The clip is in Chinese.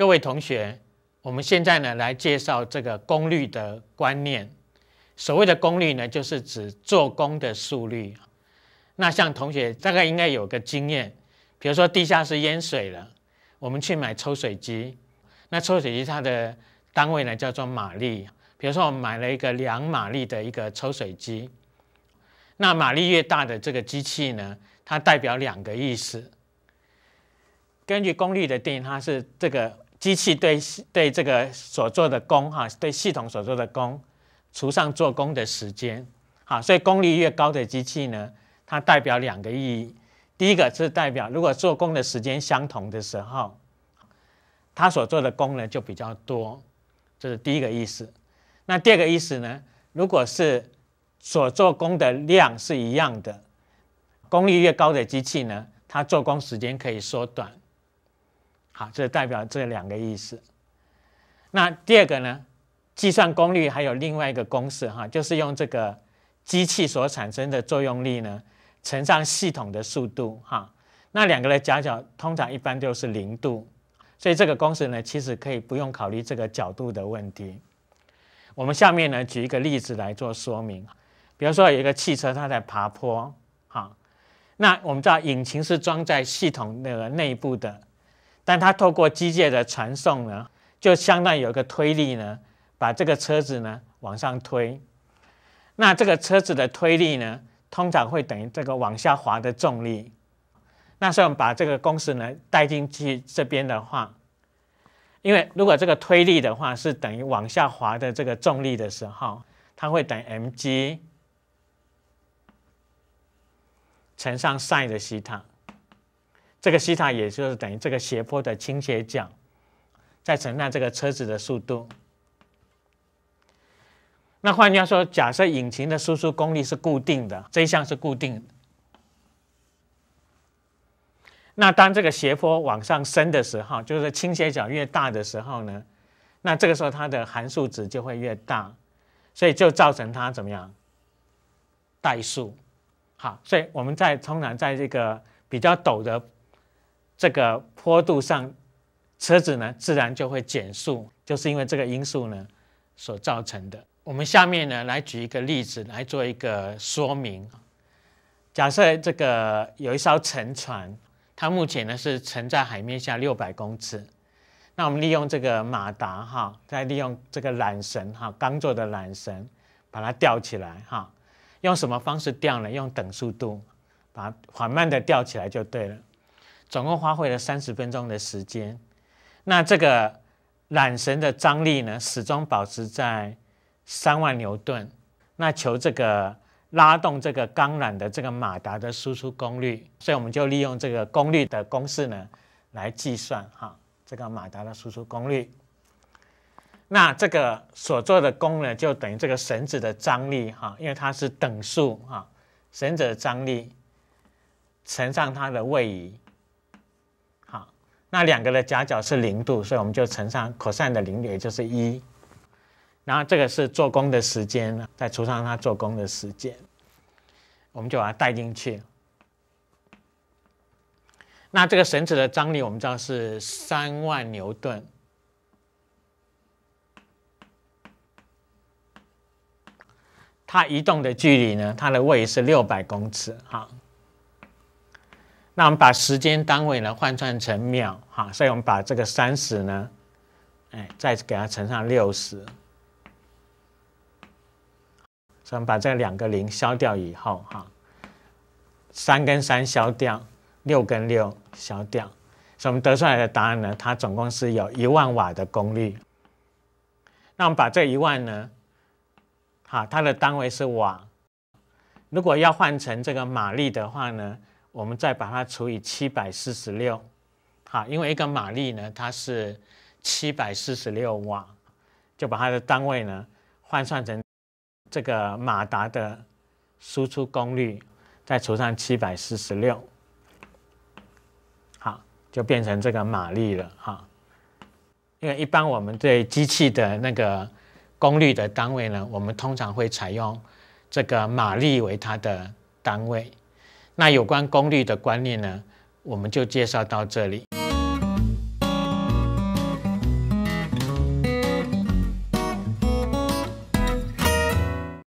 各位同学，我们现在呢来介绍这个功率的观念。所谓的功率呢，就是指做功的速率。那像同学大概应该有个经验，比如说地下室淹水了，我们去买抽水机。那抽水机它的单位呢叫做马力。比如说我们买了一个两马力的一个抽水机。那马力越大的这个机器呢，它代表两个意思。根据功率的定义，它是这个。机器对对这个所做的功，哈，对系统所做的功，除上做功的时间，哈，所以功率越高的机器呢，它代表两个意义。第一个是代表如果做功的时间相同的时候，它所做的功呢就比较多，这是第一个意思。那第二个意思呢，如果是所做功的量是一样的，功率越高的机器呢，它做功时间可以缩短。啊，这代表这两个意思。那第二个呢？计算功率还有另外一个公式哈，就是用这个机器所产生的作用力呢乘上系统的速度哈。那两个的夹角通常一般都是零度，所以这个公式呢其实可以不用考虑这个角度的问题。我们下面呢举一个例子来做说明，比如说有一个汽车它在爬坡哈，那我们知道引擎是装在系统那个内部的。但它透过机械的传送呢，就相当于有一个推力呢，把这个车子呢往上推。那这个车子的推力呢，通常会等于这个往下滑的重力。那所以我们把这个公式呢带进去这边的话，因为如果这个推力的话是等于往下滑的这个重力的时候，它会等于 m g 乘上 sin 西塔。这个西塔也就是等于这个斜坡的倾斜角，再乘上这个车子的速度。那换句话说，假设引擎的输出功率是固定的，这一项是固定的。那当这个斜坡往上升的时候，就是倾斜角越大的时候呢，那这个时候它的函数值就会越大，所以就造成它怎么样，怠速。好，所以我们在通常在这个比较陡的。这个坡度上，车子呢自然就会减速，就是因为这个因素呢所造成的。我们下面呢来举一个例子来做一个说明。假设这个有一艘沉船，它目前呢是沉在海面下六百公尺。那我们利用这个马达哈，再利用这个缆绳哈，刚做的缆绳把它吊起来哈。用什么方式吊呢？用等速度，把缓慢的吊起来就对了。总共花费了三十分钟的时间，那这个缆绳的张力呢，始终保持在三万牛顿。那求这个拉动这个钢缆的这个马达的输出功率，所以我们就利用这个功率的公式呢，来计算哈这个马达的输出功率。那这个所做的功呢，就等于这个绳子的张力哈，因为它是等速哈，绳子的张力乘上它的位移。那两个的夹角是零度，所以我们就乘上 cosine 的零度就是一，然后这个是做工的时间，再除上它做工的时间，我们就把它带进去。那这个绳子的张力我们知道是三万牛顿，它移动的距离呢，它的位移是六百公尺，好。那我们把时间单位呢换算成秒，哈，所以我们把这个三十呢，哎，再给它乘上六十，所以我们把这两个零消掉以后，哈，三跟三消掉，六跟六消掉，所以我们得出来的答案呢，它总共是有一万瓦的功率。那我们把这一万呢，好，它的单位是瓦，如果要换成这个马力的话呢？我们再把它除以七百四十六，好，因为一个马力呢，它是七百四十六瓦，就把它的单位呢换算成这个马达的输出功率，再除上七百四十六，好，就变成这个马力了哈。因为一般我们对机器的那个功率的单位呢，我们通常会采用这个马力为它的单位。那有关功率的观念呢，我们就介绍到这里。